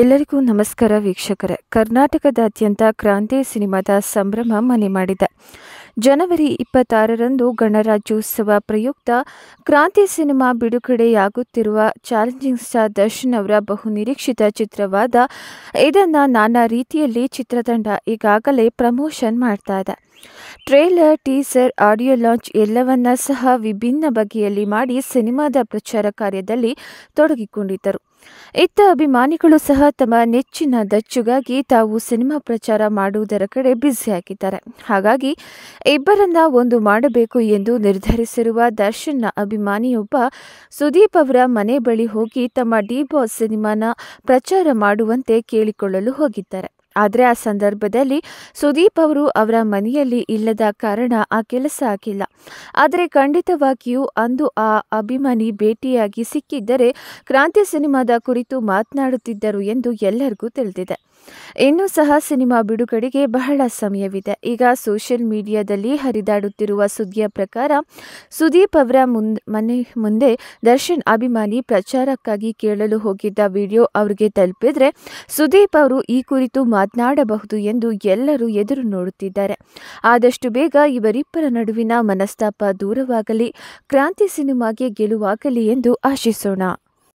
ಎಲ್ಲರಿಗೂ ನಮಸ್ಕಾರ ವೀಕ್ಷಕರೇ ಕರ್ನಾಟಕದಾದ್ಯಂತ ಕ್ರಾಂತಿ ಸಿನಿಮಾದ ಸಂಭ್ರಮ ಮನೆ ಮಾಡಿದೆ ಜನವರಿ ಇಪ್ಪತ್ತಾರರಂದು ಗಣರಾಜ್ಯೋತ್ಸವ ಪ್ರಯುಕ್ತ ಕ್ರಾಂತಿ ಸಿನಿಮಾ ಬಿಡುಗಡೆಯಾಗುತ್ತಿರುವ ಚಾಲೆಂಜಿಂಗ್ ಸ್ಟಾರ್ ದರ್ಶನ್ ಅವರ ಬಹುನಿರೀಕ್ಷಿತ ಚಿತ್ರವಾದ ಇದನ್ನು ನಾನಾ ರೀತಿಯಲ್ಲಿ ಚಿತ್ರತಂಡ ಈಗಾಗಲೇ ಪ್ರಮೋಷನ್ ಮಾಡ್ತಾ ಇದೆ ಟ್ರೇಲರ್ ಟೀಸರ್ ಆಡಿಯೋ ಲಾಂಚ್ ಎಲ್ಲವನ್ನ ಸಹ ವಿಭಿನ್ನ ಬಗೆಯಲ್ಲಿ ಮಾಡಿ ಸಿನಿಮಾದ ಪ್ರಚಾರ ಕಾರ್ಯದಲ್ಲಿ ತೊಡಗಿಕೊಂಡಿದ್ದರು ಇತ್ತ ಅಭಿಮಾನಿಗಳು ಸಹ ತಮ್ಮ ನೆಚ್ಚಿನ ದಚ್ಚುಗಾಗಿ ತಾವು ಸಿನಿಮಾ ಪ್ರಚಾರ ಮಾಡುವುದರ ಕಡೆ ಬ್ಯುಸಿಯಾಗಿದ್ದಾರೆ ಹಾಗಾಗಿ ಇಬ್ಬರನ್ನ ಒಂದು ಮಾಡಬೇಕು ಎಂದು ನಿರ್ಧರಿಸಿರುವ ದರ್ಶನ್ನ ಅಭಿಮಾನಿಯೊಬ್ಬ ಸುದೀಪ್ ಅವರ ಮನೆ ಬಳಿ ಹೋಗಿ ತಮ್ಮ ಡಿ ಬಾಸ್ ಸಿನಿಮಾನ ಪ್ರಚಾರ ಮಾಡುವಂತೆ ಕೇಳಿಕೊಳ್ಳಲು ಹೋಗಿದ್ದಾರೆ ಆದರೆ ಆ ಸಂದರ್ಭದಲ್ಲಿ ಸುದೀಪ್ ಅವರು ಅವರ ಮನೆಯಲ್ಲಿ ಇಲ್ಲದ ಕಾರಣ ಆ ಕೆಲಸ ಆಗಿಲ್ಲ ಆದರೆ ಖಂಡಿತವಾಗಿಯೂ ಅಂದು ಆ ಅಭಿಮಾನಿ ಭೇಟಿಯಾಗಿ ಸಿಕ್ಕಿದ್ದರೆ ಕ್ರಾಂತಿ ಸಿನಿಮಾದ ಕುರಿತು ಮಾತನಾಡುತ್ತಿದ್ದರು ಎಂದು ಎಲ್ಲರಿಗೂ ತಿಳಿದಿದೆ ಇನ್ನೂ ಸಹ ಸಿನಿಮಾ ಬಿಡುಗಡೆಗೆ ಬಹಳ ಸಮಯವಿದೆ ಈಗ ಸೋಷಿಯಲ್ ಮೀಡಿಯಾದಲ್ಲಿ ಹರಿದಾಡುತ್ತಿರುವ ಸುದ್ದಿಯ ಪ್ರಕಾರ ಸುದೀಪ್ ಅವರ ಮನೆ ಮುಂದೆ ದರ್ಶನ್ ಅಭಿಮಾನಿ ಪ್ರಚಾರಕ್ಕಾಗಿ ಕೇಳಲು ಹೋಗಿದ್ದ ವಿಡಿಯೋ ಅವರಿಗೆ ತಲುಪಿದ್ರೆ ಸುದೀಪ್ ಅವರು ಈ ಕುರಿತು ಮಾತನಾಡಬಹುದು ಎಂದು ಎಲ್ಲರೂ ಎದುರು ನೋಡುತ್ತಿದ್ದಾರೆ ಆದಷ್ಟು ಬೇಗ ಇವರಿಬ್ಬರ ನಡುವಿನ ಮನಸ್ತಾಪ ದೂರವಾಗಲಿ ಕ್ರಾಂತಿ ಸಿನಿಮಾಗೆ ಗೆಲುವಾಗಲಿ ಎಂದು ಆಶಿಸೋಣ